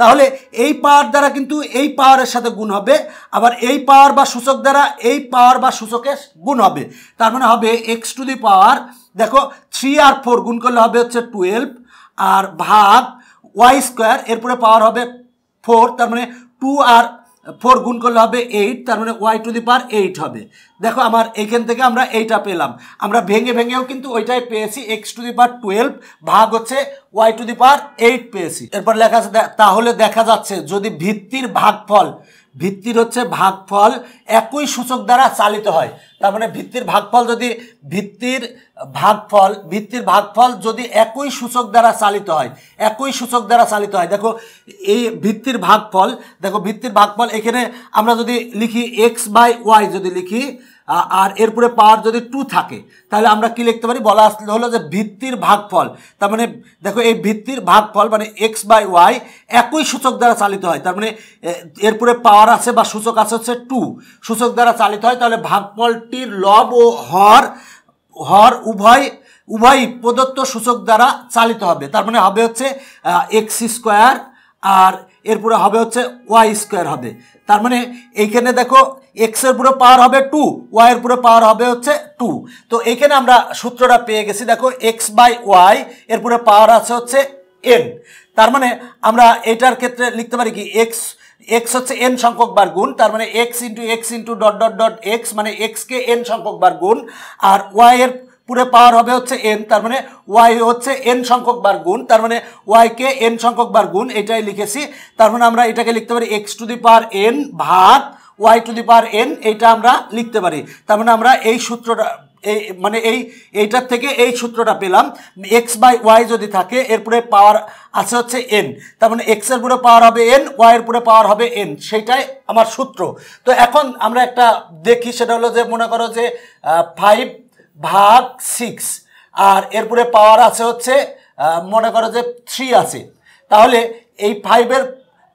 তাহলে এই পাওয়ার দ্বারা কিন্তু এই পাওয়ারের সাথে গুণ হবে আবার এই পাওয়ার বা সূচক দ্বারা এই পাওয়ার বা সূচকের গুণ হবে তার মানে হবে এক্স টু দি পাওয়ার দেখো থ্রি আর ফোর গুণ করলে হবে হচ্ছে টুয়েলভ আর ভাগ ওয়াই স্কোয়ার এরপরে পাওয়ার হবে ফোর তার মানে টু আর ফোর গুণ করলে হবে এইট তার মানে y to the power eight হবে দেখো আমার এইখান থেকে আমরা এইটা পেলাম আমরা ভেঙে ভেঙেও কিন্তু ওইটাই পেয়েছি x to the power twelve ভাগ হচ্ছে y to the power eight পেয়েছি এরপর লেখা আছে তাহলে দেখা যাচ্ছে যদি ভিত্তির ভাগফল ভিত্তির হচ্ছে ভাগফল একই সূচক দ্বারা চালিত হয় তার মানে ভিত্তির ভাগফল যদি ভিত্তির ভাগফল ভিত্তির ভাগফল যদি একই সূচক দ্বারা চালিত হয় একই সূচক দ্বারা চালিত হয় দেখো এই ভিত্তির ভাগফল দেখো ভিত্তির ভাগফল এখানে আমরা যদি লিখি এক্স বাই ওয়াই যদি লিখি আর এরপরে পাওয়ার যদি টু থাকে তাহলে আমরা কি লিখতে পারি বলা আসলে হলো যে ভিত্তির ভাগফল তার মানে দেখো এই ভিত্তির ভাগফল মানে এক্স বাই ওয়াই একই সূচক দ্বারা চালিত হয় তার মানে এরপরে পাওয়ার আছে বা সূচক আছে হচ্ছে টু সূচক দ্বারা চালিত হয় তাহলে ভাগফলটির লব ও হর হর উভয় উভয় প্রদত্ত সূচক দ্বারা চালিত হবে তার মানে হবে হচ্ছে এক্স স্কোয়ার আর এরপরে হবে হচ্ছে ওয়াই স্কোয়ার হবে তার মানে এইখানে দেখো এক্সের পুরো পাওয়ার হবে টু ওয়াইয়ের পুরো পাওয়ার হবে হচ্ছে টু তো এইখানে আমরা সূত্রটা পেয়ে গেছি দেখো এক্স বাই ওয়াই এরপরে পাওয়ার আছে হচ্ছে এন তার মানে আমরা এটার ক্ষেত্রে লিখতে পারি কি এক্স এক্স হচ্ছে এন সংখ্যক বার গুণ তার মানে x into x into dot dot dot x মানে এক্স কে এন সংখ্যক বার গুণ আর ওয়াইয়ের পুরে পাওয়ার হবে হচ্ছে এন তার মানে ওয়াই হচ্ছে এন সংখ্যক বার গুণ তার মানে ওয়াই কে এন সংখ্যক বার গুণ এটাই লিখেছি তার মানে আমরা এটাকে লিখতে পারি x to the power n ভাত y to the power n এটা আমরা লিখতে পারি তার মানে আমরা এই সূত্রটা এই মানে এই এইটার থেকে এই সূত্রটা পেলাম এক্স বাই ওয়াই যদি থাকে এরপরে পাওয়ার আছে হচ্ছে এন তার মানে এক্সের পরে পাওয়ার হবে এন ওয়াইয়ের পরে পাওয়ার হবে এন সেটাই আমার সূত্র তো এখন আমরা একটা দেখি সেটা হলো যে মনে করো যে ফাইভ ভাগ সিক্স আর এরপরে পাওয়ার আছে হচ্ছে মনে করো যে থ্রি আছে তাহলে এই ফাইভের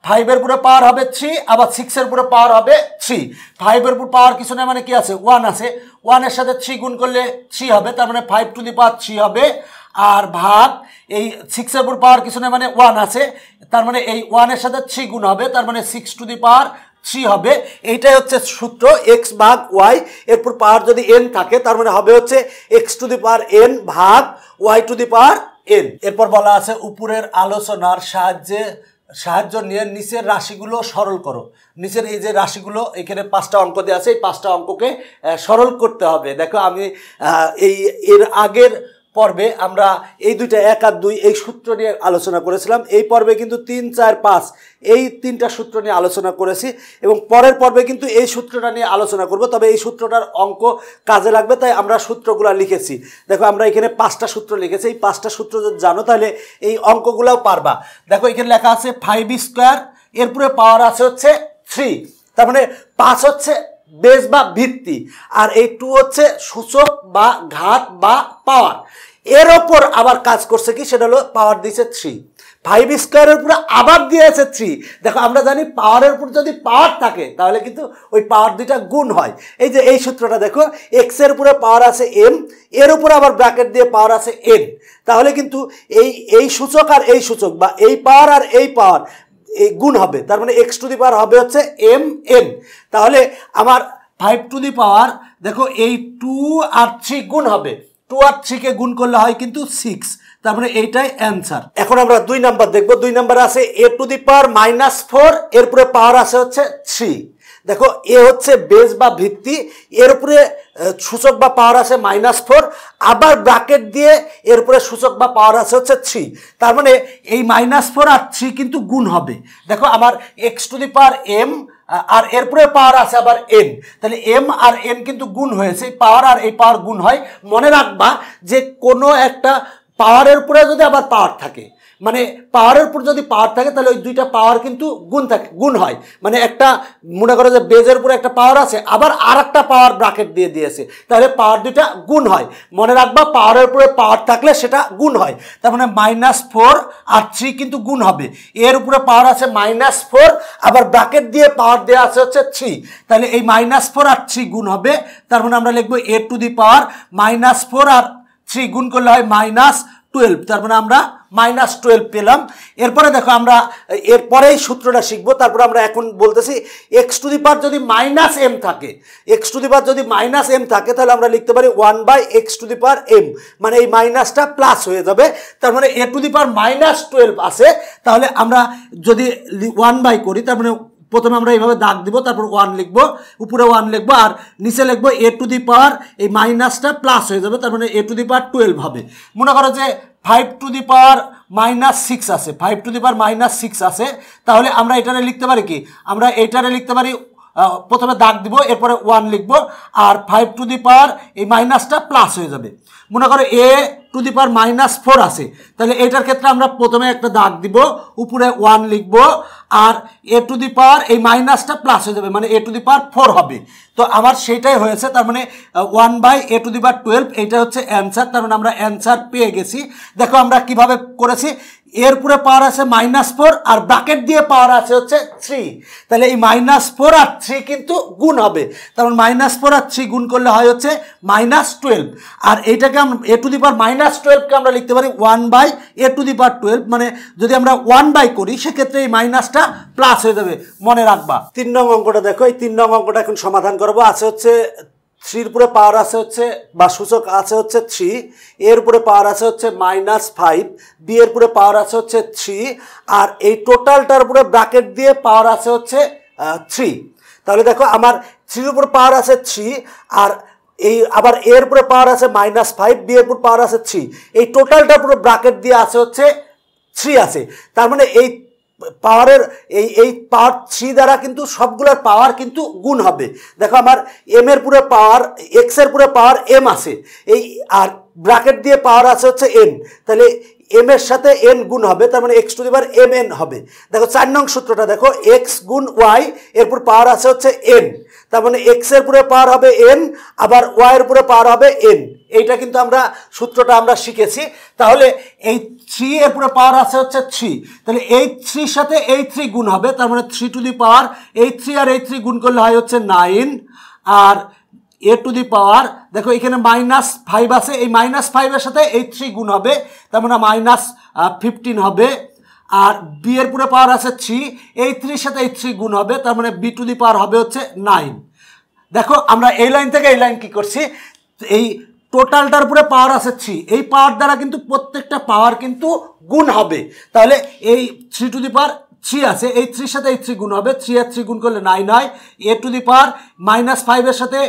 ফাইভের পুরো পাওয়ার হবে থ্রি আবার সিক্সের পুরো পাওয়ার হবে থ্রি ফাইভের পুরো পাওয়ার কিছু নেই মানে কি আছে ওয়ান আছে ওয়ানের সাথে থ্রি গুণ করলে থ্রি হবে তার মানে five to the power three হবে আর ভাগ এই সিক্সের উপর পাওয়ার কিছু নেই মানে ওয়ান আছে তার মানে এই ওয়ানের সাথে থ্রি গুণ হবে তার মানে six to the power three হবে এইটাই হচ্ছে সূত্র এক্স ভাগ ওয়াই এরপর পাওয়ার যদি এন থাকে তার মানে হবে হচ্ছে x to the power n ভাগ y to the power n এরপর বলা আছে উপরের আলোচনার সাহায্যে সাহায্য নিয়ে নিচের রাশিগুলো সরল করো নিচের এই যে রাশিগুলো এখানে পাঁচটা অঙ্ক দেওয়া আছে এই পাঁচটা অঙ্ককে সরল করতে হবে দেখো আমি এই এর আগের পর্বে আমরা এই দুইটা এক আর দুই এই সূত্র নিয়ে আলোচনা করেছিলাম এই পর্বে কিন্তু তিন চার পাঁচ এই তিনটা সূত্র নিয়ে আলোচনা করেছি এবং পরের পর্বে কিন্তু এই সূত্রটা নিয়ে আলোচনা করব তবে এই সূত্রটার অঙ্ক কাজে লাগবে তাই আমরা সূত্রগুলো লিখেছি দেখো আমরা এখানে পাঁচটা সূত্র লিখেছি এই পাঁচটা সূত্র যদি জানো তাহলে এই অঙ্কগুলোও পারবা দেখো এখানে লেখা আছে ফাইভ স্কোয়ার এরপরে পাওয়ার আছে হচ্ছে থ্রি তার মানে পাঁচ হচ্ছে বেস বা ভিত্তি আর এই টু হচ্ছে সূচক বা ঘাত বা পাওয়ার এর ওপর আবার কাজ করছে কি সেটা হলো পাওয়ার দিয়েছে থ্রি ফাইভ স্কোয়ারের উপরে আবার দিয়েছে থ্রি দেখো আমরা জানি পাওয়ারের উপর যদি পাওয়ার থাকে তাহলে কিন্তু ওই পাওয়ার দুইটা গুণ হয় এই যে এই সূত্রটা দেখো এক্সের উপরে পাওয়ার আছে এম এর উপরে আবার ব্র্যাকেট দিয়ে পাওয়ার আছে এন তাহলে কিন্তু এই এই সূচক আর এই সূচক বা এই পাওয়ার আর এই পাওয়ার এই গুণ হবে তার মানে এক্স টু দি পাওয়ার হবে হচ্ছে এম এন তাহলে আমার ফাইভ টু দি পাওয়ার দেখো এই টু আর থ্রি গুণ হবে টু আর থ্রিকে গুণ করলে হয় কিন্তু সিক্স তার মানে এইটাই অ্যান্সার এখন আমরা দুই নাম্বার দেখব দুই নাম্বার আছে a to the power minus four এরপরে পাওয়ার আছে হচ্ছে থ্রি দেখো এ হচ্ছে বেস বা ভিত্তি এর উপরে সূচক বা পাওয়ার আছে মাইনাস ফোর আবার ব্র্যাকেট দিয়ে এর উপরে সূচক বা পাওয়ার আছে হচ্ছে থ্রি তার মানে এই মাইনাস ফোর আর থ্রি কিন্তু গুণ হবে দেখো আমার x to the power m আর এরপরে পাওয়ার আছে আবার এম তাহলে এম আর এম কিন্তু গুণ হয়ে সেই পাওয়ার আর এই পাওয়ার গুণ হয় মনে রাখবা যে কোনো একটা পাওয়ারের উপরে যদি আবার পাওয়ার থাকে মানে পাওয়ারের উপর যদি পাওয়ার থাকে তাহলে ওই দুইটা পাওয়ার কিন্তু গুণ থাকে গুণ হয় মানে একটা মনে করো যে বেজের উপরে একটা পাওয়ার আছে আবার আর একটা পাওয়ার ব্রাকেট দিয়ে দিয়েছে তাহলে পাওয়ার দুইটা গুণ হয় মনে রাখবা পাওয়ারের উপরে পাওয়ার থাকলে সেটা গুণ হয় তার মানে মাইনাস ফোর আর থ্রি কিন্তু গুণ হবে এর উপরে পাওয়ার আছে মাইনাস ফোর আবার ব্রাকেট দিয়ে পাওয়ার দেওয়া আছে হচ্ছে থ্রি তাহলে এই মাইনাস ফোর আর থ্রি গুণ হবে তার মানে আমরা লিখবো a to the power minus four আর থ্রি গুণ করলে হয় মাইনাস টুয়েলভ তার মানে আমরা মাইনাস টুয়েলভ পেলাম এরপরে দেখো আমরা এরপরেই সূত্রটা শিখবো তারপরে আমরা এখন বলতেছি এক্স টু দি পার যদি মাইনাস এম থাকে এক্স টু দি পার যদি মাইনাস এম থাকে তাহলে আমরা লিখতে পারি one by x to the power m মানে এই মাইনাসটা প্লাস হয়ে যাবে তার মানে a to the power minus twelve আছে তাহলে আমরা যদি ওয়ান বাই করি তার মানে প্রথমে আমরা এইভাবে দাগ দিব তারপর ওয়ান লিখবো উপরে ওয়ান লিখবো আর নিচে লিখবো এ টু দি পাওয়ার এই মাইনাসটা প্লাস হয়ে যাবে তার মানে a to the power twelve হবে মনে করো যে five to the power minus six আছে five to the power minus six আছে তাহলে আমরা এটারে লিখতে পারি কি আমরা এটারে লিখতে পারি প্রথমে দাগ দিব এরপরে ওয়ান লিখব আর ফাইভ টু দি পাওয়ার এই মাইনাসটা প্লাস হয়ে যাবে মনে করো a to the power minus four আছে তাহলে এটার ক্ষেত্রে আমরা প্রথমে একটা দাগ দিব উপরে ওয়ান লিখব আর এ টু দি পাওয়ার এই মাইনাসটা প্লাস হয়ে যাবে মানে a to the power four হবে তো আবার সেটাই হয়েছে তার মানে one by a to the power twelve এইটা হচ্ছে অ্যান্সার তার মানে আমরা অ্যান্সার পেয়ে গেছি দেখো আমরা কিভাবে করেছি এরপরে পাওয়ার আছে মাইনাস ফোর আর ব্রাকেট দিয়ে পাওয়ার আছে হচ্ছে থ্রি তাহলে এই মাইনাস ফোর আর থ্রি কিন্তু গুণ হবে কারণ মাইনাস ফোর আর থ্রি গুণ করলে হয় হচ্ছে মাইনাস টুয়েলভ আর এইটাকে আমরা এ টু দি পার মাইনাস টুয়েলভকে আমরা লিখতে পারি one by a to the power twelve মানে যদি আমরা ওয়ান বাই করি সেক্ষেত্রে এই মাইনাসটা প্লাস হয়ে যাবে মনে রাখবা তিন নং অঙ্কটা দেখো এই তিন নং অঙ্কটা এখন সমাধান করবো আছে হচ্ছে থ্রির উপরে পাওয়ার আছে হচ্ছে বা সূচক আছে হচ্ছে থ্রি এর উপরে পাওয়ার আছে হচ্ছে মাইনাস ফাইভ বি এর উপরে পাওয়ার আছে হচ্ছে থ্রি আর এই টোটালটার উপরে ব্র্যাকেট দিয়ে পাওয়ার আছে হচ্ছে থ্রি তাহলে দেখো আমার থ্রির উপর পাওয়ার আছে থ্রি আর এই আবার এর উপরে পাওয়ার আছে মাইনাস ফাইভ বি এর উপর পাওয়ার আছে থ্রি এই টোটালটার পুরো ব্র্যাকেট দিয়ে আছে হচ্ছে থ্রি আছে তার মানে এই পাওয়ারের এই এই পাওয়ার থ্রি দ্বারা কিন্তু সবগুলোর পাওয়ার কিন্তু গুণ হবে দেখো আমার এম এর পুরে পাওয়ার এক্সের পুরে পাওয়ার এম আছে এই আর ব্র্যাকেট দিয়ে পাওয়ার আছে হচ্ছে এন তাহলে এম এর সাথে এন গুণ হবে তার মানে x to the power m n হবে দেখো চার নং সূত্রটা দেখো এক্স গুণ ওয়াই এরপর পাওয়ার আছে হচ্ছে এন তার মানে এক্সের উপরে পাওয়ার হবে এন আবার ওয়াই এর উপরে পাওয়ার হবে এন এইটা কিন্তু আমরা সূত্রটা আমরা শিখেছি তাহলে এই থ্রি এর উপরে পাওয়ার আছে হচ্ছে থ্রি তাহলে এই থ্রির সাথে এই থ্রি গুণ হবে তার মানে থ্রি টু দি পাওয়ার এই থ্রি আর এই থ্রি গুণ করলে হয় হচ্ছে nine R a to the পাওয়ার দেখো এখানে মাইনাস ফাইভ আছে এই মাইনাস ফাইভের সাথে এই থ্রি গুণ হবে তার মানে মাইনাস ফিফটিন হবে আর বি এর পুরে পাওয়ার আছে থ্রি এই থ্রির সাথে এই থ্রি গুণ হবে তার মানে বি টু দি পাওয়ার হবে হচ্ছে নাইন দেখো আমরা এই লাইন থেকে এই লাইন কি করছি এই টোটালটার উপরে পাওয়ার আছে থ্রি এই পাওয়ার দ্বারা কিন্তু প্রত্যেকটা পাওয়ার কিন্তু গুণ হবে তাহলে এই three to the power three আছে এই থ্রির সাথে এই থ্রি গুণ হবে থ্রি আর থ্রি গুণ করলে নাইন হয় এ টু দি পাওয়ার মাইনাস ফাইভের সাথে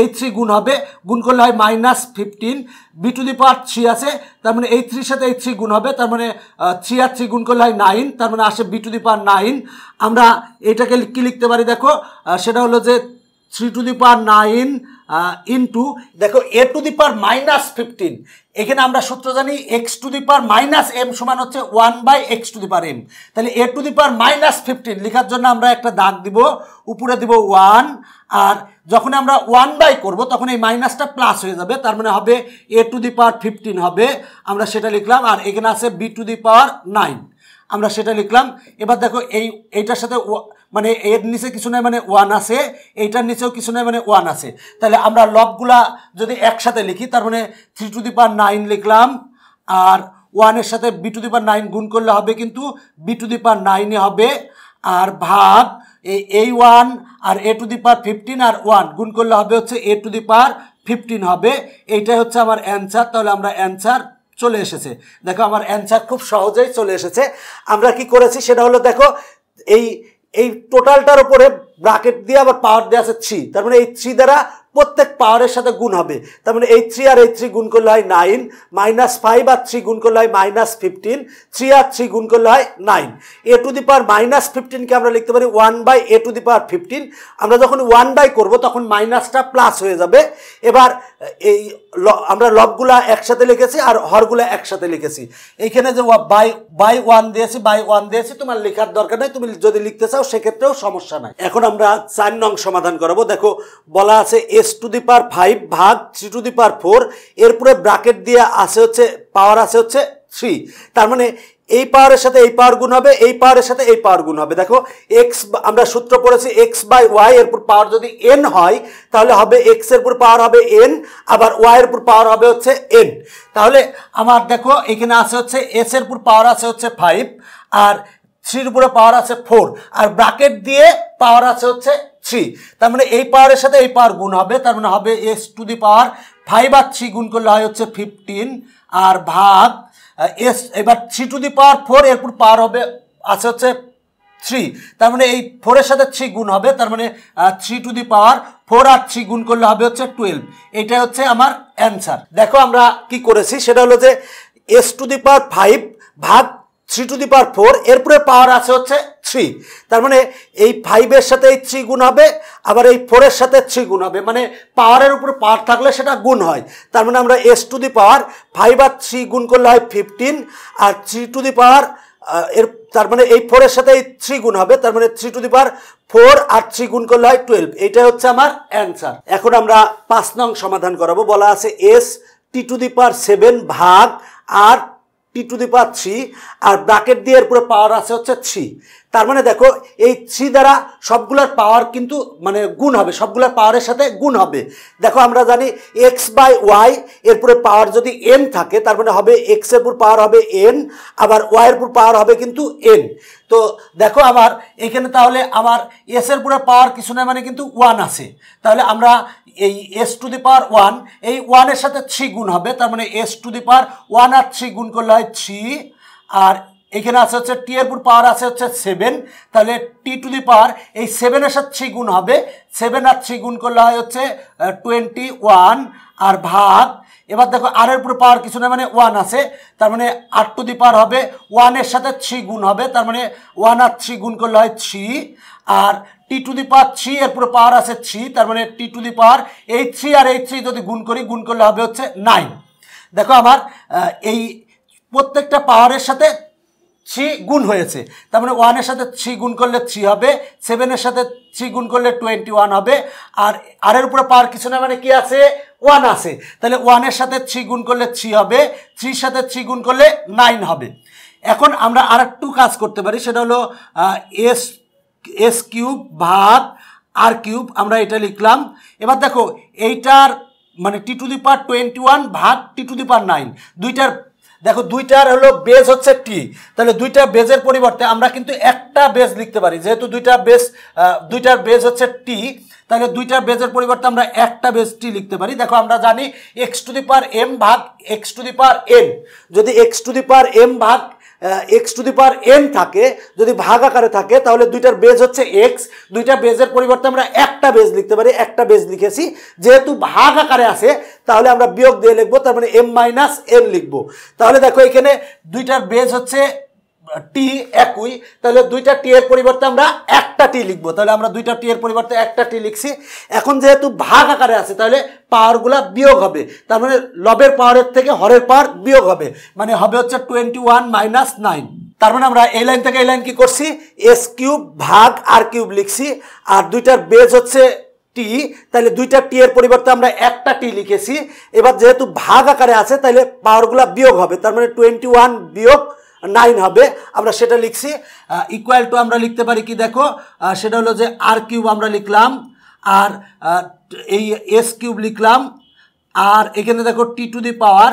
এই থ্রি গুণ হবে গুণ করলে হয় minus fifteen b to the power three আছে তার মানে এই থ্রির সাথে এই থ্রি গুণ হবে তার মানে থ্রি আর থ্রি গুণ করলে হয় নাইন তার মানে আসে b to the power nine আমরা এটাকে কী লিখতে পারি দেখো সেটা হলো যে three to the power nine into দেখো a to the power minus fifteen এখানে আমরা সূত্র জানি x to the power minus m সমান হচ্ছে one by x to the power m তাহলে a to the power minus fifteen লেখার জন্য আমরা একটা দাগ দিব উপরে দিব ওয়ান আর যখন আমরা ওয়ান বাই করব তখন এই মাইনাসটা প্লাস হয়ে যাবে তার মানে হবে এ টু দি পাওয়ার ফিফটিন হবে আমরা সেটা লিখলাম আর এখানে আছে b to the power nine আমরা সেটা লিখলাম এবার দেখো এই এইটার সাথে মানে এর নিচে কিছু নাই মানে ওয়ান আছে এইটার নিচেও কিছু নাই মানে ওয়ান আছে তাহলে আমরা লবগুলা যদি একসাথে লিখি তার মানে three to the power nine লিখলাম আর ওয়ানের সাথে b to the power nine গুণ করলে হবে কিন্তু বি টু দি পার নাইনে হবে আর ভাগ এই ওয়ান আর a to the power fifteen আর ওয়ান গুণ করলে হবে হচ্ছে এ টু দি পার ফিফটিন হবে এইটাই হচ্ছে আমার অ্যান্সার তাহলে আমরা অ্যান্সার চলে এসেছে দেখো আমার অ্যান্সার খুব সহজেই চলে এসেছে আমরা কি করেছি সেটা হলো দেখো এই এই টোটালটার উপরে ব্রাকেট দিয়ে আবার পাওয়ার দেওয়া আছে থ্রি তার মানে এই থ্রি দ্বারা প্রত্যেক পাওয়ারের সাথে গুণ হবে তার মানে এই থ্রি আর এই থ্রি গুণ করলে হয় নাইন মাইনাস ফাইভ আর থ্রি গুণ করলে হয় মাইনাস ফিফটিন থ্রি আর থ্রি গুণ করলে হয় nine a to the power minus ফিফটিনকে আমরা লিখতে পারি one by a to the power fifteen আমরা যখন ওয়ান বাই করবো তখন মাইনাসটা প্লাস হয়ে যাবে এবার এই ল আমরা লবগুলা একসাথে লিখেছি আর হরগুলা একসাথে লিখেছি এইখানে যে বাই বাই ওয়ান দিয়েছি বাই ওয়ান দিয়েছি তোমার লেখার দরকার নেই তুমি যদি লিখতে চাও সেক্ষেত্রেও সমস্যা নাই এখন আমরা চার নং সমাধান করাবো দেখো বলা আছে a s to the power five ভাগ three to the power four এরপরে ব্রাকেট দিয়ে আসে হচ্ছে পাওয়ার আসে হচ্ছে থ্রি তার মানে এই পাওয়ারের সাথে এই পাওয়ার গুণ হবে এই পাওয়ারের সাথে এই পাওয়ার গুণ হবে দেখো এক্স আমরা সূত্র পড়েছি এক্স বাই ওয়াই এরপর পাওয়ার যদি এন হয় তাহলে হবে এক্স এর উপর পাওয়ার হবে এন আবার ওয়াই এর উপর পাওয়ার হবে হচ্ছে এন তাহলে আমার দেখো এখানে আছে হচ্ছে এস এর উপর পাওয়ার আছে হচ্ছে ফাইভ আর থ্রির উপরে পাওয়ার আছে ফোর আর ব্রাকেট দিয়ে পাওয়ার আছে হচ্ছে থ্রি তার মানে এই পাওয়ারের সাথে এই পাওয়ার গুণ হবে তার মানে হবে s to the power five আর থ্রি গুণ করলে হয় হচ্ছে ফিফটিন আর ভাগ এস এবার three to the power four এরপর পাওয়ার হবে আছে হচ্ছে থ্রি তার মানে এই ফোরের সাথে থ্রি গুণ হবে তার মানে three to the power four আর থ্রি গুণ করলে হবে হচ্ছে টুয়েলভ এটা হচ্ছে আমার অ্যান্সার দেখো আমরা কি করেছি সেটা হলো যে s to the power five ভাগ three to the power four এরপরে পাওয়ার আছে হচ্ছে থ্রি তার মানে এই ফাইভের সাথে এই থ্রি গুণ হবে আবার এই ফোরের সাথে থ্রি গুণ হবে মানে পাওয়ারের উপর পাওয়ার থাকলে সেটা গুণ হয় তার মানে আমরা s to the power five আর থ্রি গুণ করলে হয় ফিফটিন আর থ্রি টু দি পাওয়ার এর তার মানে এই ফোরের সাথে এই থ্রি গুণ হবে তার মানে three to the power four আর থ্রি গুণ করলে হয় টুয়েলভ এটাই হচ্ছে আমার অ্যান্সার এখন আমরা পাঁচ নং সমাধান করাবো বলা আছে s t to the power seven ভাগ আর t to the power three আর ব্রাকেট দিয়ে এর পুরো পাওয়ার আছে হচ্ছে থ্রি তার মানে দেখো এই থ্রি দ্বারা সবগুলোর পাওয়ার কিন্তু মানে গুণ হবে সবগুলোর পাওয়ারের সাথে গুণ হবে দেখো আমরা জানি এক্স বাই ওয়াই এর পুরো পাওয়ার যদি এন থাকে তার মানে হবে এক্সের পুর পাওয়ার হবে এন আবার ওয়াইয়ের পুর পাওয়ার হবে কিন্তু এন তো দেখো আমার এখানে তাহলে আমার এসের এর পুরো পাওয়ার কিছু নেই মানে কিন্তু ওয়ান আছে তাহলে আমরা এই s to the power one এই ওয়ানের সাথে থ্রি গুণ হবে তার মানে s to the power one আর থ্রি গুণ করলে হয় থ্রি আর এখানে আছে হচ্ছে টি এর পাওয়ার আছে হচ্ছে সেভেন তাহলে টি টু দি পাওয়ার এই সেভেনের সাথে থ্রি গুণ হবে সেভেন আর থ্রি গুণ করলে হয় হচ্ছে টোয়েন্টি ওয়ান আর ভাগ এবার দেখো আর এর উপরে পাওয়ার কিছু না মানে ওয়ান আছে তার মানে আর টু দি পাওয়ার হবে ওয়ানের সাথে থ্রি গুণ হবে তার মানে ওয়ান আর থ্রি গুণ করলে হয় থ্রি আর t to the power three এরপরে পাওয়ার আছে থ্রি তার মানে টি টু দি পাওয়ার এই থ্রি আর এই থ্রি যদি গুণ করি গুণ করলে হবে হচ্ছে নাইন দেখো আমার এই প্রত্যেকটা পাওয়ারের সাথে থ্রি গুণ হয়েছে তার মানে ওয়ানের সাথে থ্রি গুণ করলে থ্রি হবে সেভেনের সাথে থ্রি গুণ করলে টোয়েন্টি ওয়ান হবে আর আরের উপরে পাওয়ার কিছু না মানে কি আছে ওয়ান আছে তাহলে ওয়ানের সাথে থ্রি গুণ করলে থ্রি হবে থ্রির সাথে থ্রি গুণ করলে নাইন হবে এখন আমরা আর একটু কাজ করতে পারি সেটা হলো এস এস কিউব ভাত আর কিউব আমরা এটা লিখলাম এবার দেখো এইটার মানে t to the power twenty one ভাগ t to the power nine দুইটার দেখো দুইটার হলো বেজ হচ্ছে টি তাহলে দুইটা বেজের পরিবর্তে আমরা কিন্তু একটা বেজ লিখতে পারি যেহেতু দুইটা বেজ দুইটার বেজ হচ্ছে টি তাহলে দুইটা বেজের পরিবর্তে আমরা একটা বেজ টি লিখতে পারি দেখো আমরা জানি x to the power m ভাগ x to the power n যদি x to the power m ভাগ x to the power n থাকে যদি ভাগ আকারে থাকে তাহলে দুইটার বেজ হচ্ছে এক্স দুইটা বেজের পরিবর্তে আমরা একটা বেজ লিখতে পারি একটা বেজ লিখেছি যেহেতু ভাগ আকারে আছে তাহলে আমরা বিয়োগ দিয়ে লিখবো তার মানে এম মাইনাস এন লিখবো তাহলে দেখো এখানে দুইটার বেজ হচ্ছে টি একই তাহলে দুইটা টি এর পরিবর্তে আমরা একটা টি লিখবো তাহলে আমরা দুইটা টি এর পরিবর্তে একটা টি লিখছি এখন যেহেতু ভাগ আকারে আছে তাহলে পাওয়ারগুলা বিয়োগ হবে তার মানে লবের পাওয়ারের থেকে হরের পাওয়ার বিয়োগ হবে মানে হবে হচ্ছে টোয়েন্টি ওয়ান মাইনাস নাইন তার মানে আমরা এই লাইন থেকে এই লাইন কি করছি এস কিউব ভাগ আর কিউব লিখছি আর দুইটার বেজ হচ্ছে টি তাহলে দুইটা টি এর পরিবর্তে আমরা একটা টি লিখেছি এবার যেহেতু ভাগ আকারে আছে তাহলে পাওয়ারগুলা বিয়োগ হবে তার মানে টোয়েন্টি ওয়ান বিয়োগ নাইন হবে আমরা সেটা লিখছি ইকুয়াল টু আমরা লিখতে পারি কি দেখো সেটা হলো যে আর কিউব আমরা লিখলাম আর এই এস কিউব লিখলাম আর এখানে দেখো t to the power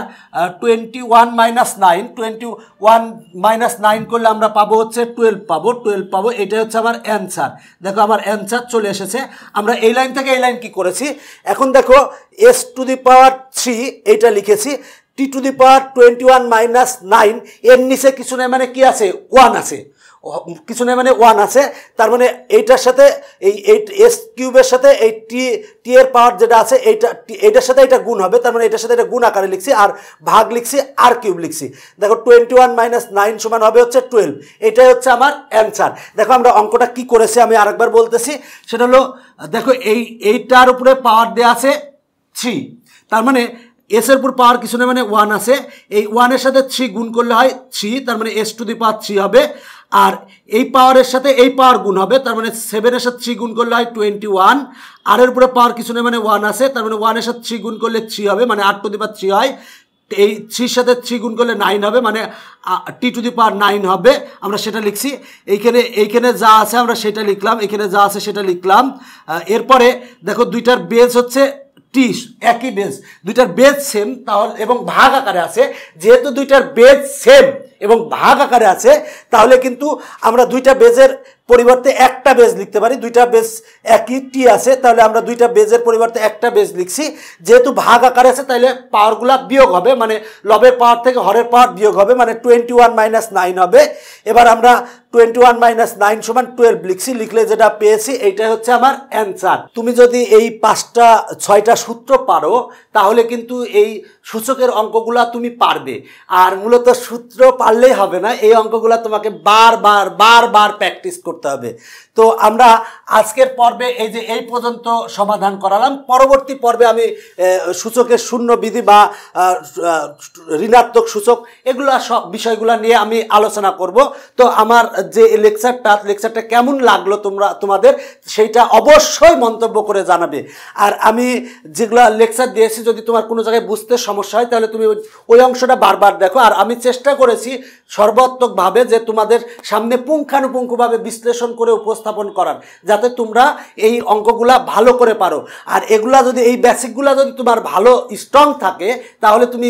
twenty one minus nine twenty one minus nine করলে আমরা পাবো হচ্ছে টুয়েলভ পাবো টুয়েলভ পাবো এটাই হচ্ছে আমার অ্যান্সার দেখো আমার অ্যান্সার চলে এসেছে আমরা এই লাইন থেকে এই লাইন কি করেছি এখন দেখো s to the power three এইটা লিখেছি t to the power twenty one minus nine এর নিচে কিছু নেই মানে কি আছে ওয়ান আছে কিছু নেই মানে ওয়ান আছে তার মানে এইটার সাথে এই এইট এস কিউবের সাথে এই টি টি এর পাওয়ার যেটা আছে এইটা এইটার সাথে এটা গুণ হবে তার মানে এটার সাথে এটা গুণ আকারে লিখছি আর ভাগ লিখছি আর কিউব লিখছি দেখো টোয়েন্টি ওয়ান মাইনাস নাইন সমান হবে হচ্ছে টুয়েলভ এটাই হচ্ছে আমার অ্যান্সার দেখো আমরা অঙ্কটা কি করেছি আমি আরেকবার বলতেছি সেটা হলো দেখো এই এইটার উপরে পাওয়ার দেওয়া আছে থ্রি তার মানে এসের উপর পাওয়ার কিছু নেই মানে ওয়ান আছে এই ওয়ানের সাথে থ্রি গুণ করলে হয় থ্রি তার মানে s to the power three হবে আর এই পাওয়ারের সাথে এই পাওয়ার গুণ হবে তার মানে সেভেনের সাথে থ্রি গুণ করলে হয় টোয়েন্টি ওয়ান আর এর উপরে পাওয়ার কিছু নেই মানে ওয়ান আছে তার মানে ওয়ানের সাথে থ্রি গুণ করলে থ্রি হবে মানে আট টু দি পাওয়ার থ্রি হয় এই থ্রির সাথে থ্রি গুণ করলে নাইন হবে মানে t to the power nine হবে আমরা সেটা লিখছি এইখানে এইখানে যা আছে আমরা সেটা লিখলাম এখানে যা আছে সেটা লিখলাম এরপরে দেখো দুইটার বেস হচ্ছে টিস একই বেজ দুইটার বেজ সেম তাহলে এবং ভাগ আকারে আছে যেহেতু দুইটার বেজ সেম এবং ভাগ আকারে আছে তাহলে কিন্তু আমরা দুইটা বেজের পরিবর্তে একটা বেজ লিখতে পারি দুইটা বেজ একই টি আছে তাহলে আমরা দুইটা বেজের পরিবর্তে একটা বেজ লিখছি যেহেতু ভাগ আকারে আছে তাহলে পাওয়ারগুলা বিয়োগ হবে মানে লবের পাওয়ার থেকে হরের পাওয়ার বিয়োগ হবে মানে টোয়েন্টি ওয়ান মাইনাস নাইন হবে এবার আমরা টোয়েন্টি ওয়ান মাইনাস নাইন সমান টুয়েলভ লিখছি লিখলে যেটা পেয়েছি এইটাই হচ্ছে আমার অ্যান্সার তুমি যদি এই পাঁচটা ছয়টা সূত্র পারো তাহলে কিন্তু এই সূচকের অঙ্কগুলা তুমি পারবে আর মূলত সূত্র পারলেই হবে না এই অঙ্কগুলো তোমাকে বারবার বারবার প্র্যাকটিস করতে হবে তো আমরা আজকের পর্বে এই যে এই পর্যন্ত সমাধান করালাম পরবর্তী পর্বে আমি সূচকের শূন্য বিধি বা ঋণাত্মক সূচক এগুলো সব বিষয়গুলো নিয়ে আমি আলোচনা করব তো আমার যে লেকচারটা লেকচারটা কেমন লাগলো তোমরা তোমাদের সেইটা অবশ্যই মন্তব্য করে জানাবে আর আমি যেগুলো লেকচার দিয়েছি যদি তোমার কোনো জায়গায় বুঝতে সমস্যা হয় তাহলে তুমি ওই অংশটা বারবার দেখো আর আমি চেষ্টা করেছি সর্বাত্মকভাবে যে তোমাদের সামনে পুঙ্খানুপুঙ্খভাবে বিশ্লেষণ করে উপস্থাপন করার যাতে তোমরা এই অঙ্কগুলা ভালো করে পারো আর এগুলা যদি এই বেসিকগুলা যদি তোমার ভালো স্ট্রং থাকে তাহলে তুমি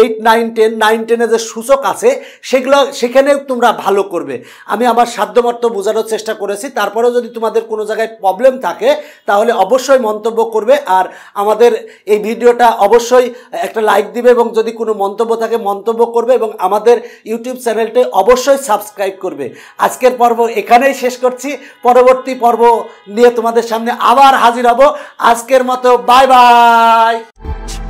এইট নাইন টেন নাইন টেনে যে সূচক আছে সেগুলো সেখানেও তোমরা ভালো করবে আমি আমার সাধ্যমর্ত বোঝানোর চেষ্টা করেছি তারপরেও যদি তোমাদের কোনো জায়গায় প্রবলেম থাকে তাহলে অবশ্যই মন্তব্য করবে আর আমাদের এই ভিডিওটা অবশ্যই একটা লাইক দিবে এবং যদি কোনো মন্তব্য থাকে মন্তব্য করবে এবং আমাদের ইউটিউব চ্যানেলটি অবশ্যই সাবস্ক্রাইব করবে আজকের পর্ব এখানেই শেষ করছি পরবর্তী পর্ব নিয়ে তোমাদের সামনে আবার হাজির হব আজকের মতো বাই বাই